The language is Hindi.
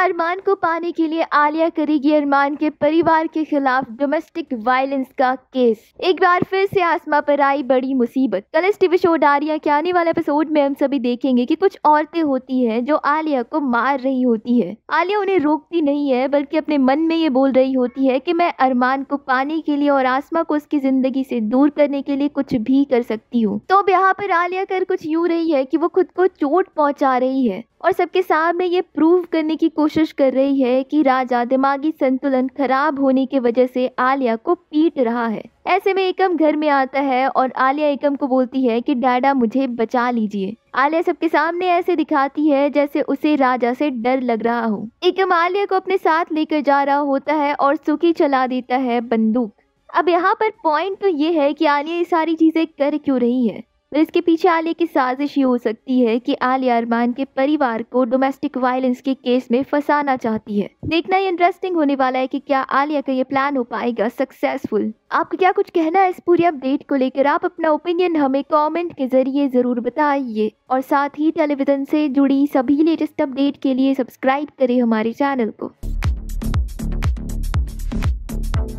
अरमान को पाने के लिए आलिया करेगी अरमान के परिवार के खिलाफ डोमेस्टिक वायलेंस का केस एक बार फिर से आसमा पर आई बड़ी मुसीबत कल इस टीवी शो डारिया के आने वाले एपिसोड में हम सभी देखेंगे कि कुछ औरतें होती हैं जो आलिया को मार रही होती है आलिया उन्हें रोकती नहीं है बल्कि अपने मन में ये बोल रही होती है की मैं अरमान को पाने के लिए और आसमा को उसकी जिंदगी से दूर करने के लिए कुछ भी कर सकती हूँ तो अब यहाँ पर आलिया कर कुछ यूँ रही है की वो खुद को चोट पहुँचा रही है और सबके सामने ये प्रूव करने की कोशिश कर रही है कि राजा दिमागी संतुलन खराब होने की वजह से आलिया को पीट रहा है ऐसे में एकम घर में आता है और आलिया एकम को बोलती है कि डैडा मुझे बचा लीजिए आलिया सबके सामने ऐसे दिखाती है जैसे उसे राजा से डर लग रहा हो एकम आलिया को अपने साथ लेकर जा रहा होता है और सुखी चला देता है बंदूक अब यहाँ पर पॉइंट तो ये है कि आलिया ये सारी चीजें कर क्यों रही है और इसके पीछे आलिया की साजिश ये हो सकती है कि आलिया अरमान के परिवार को डोमेस्टिक वायलेंस के केस में फंसाना चाहती है देखना ये इंटरेस्टिंग होने वाला है कि क्या आलिया का ये प्लान हो पाएगा सक्सेसफुल आपको क्या कुछ कहना है इस पूरी अपडेट को लेकर आप अपना ओपिनियन हमें कमेंट के जरिए ज़रूर बताइए और साथ ही टेलीविज़न से जुड़ी सभी लेटेस्ट अपडेट के लिए सब्सक्राइब करें हमारे चैनल को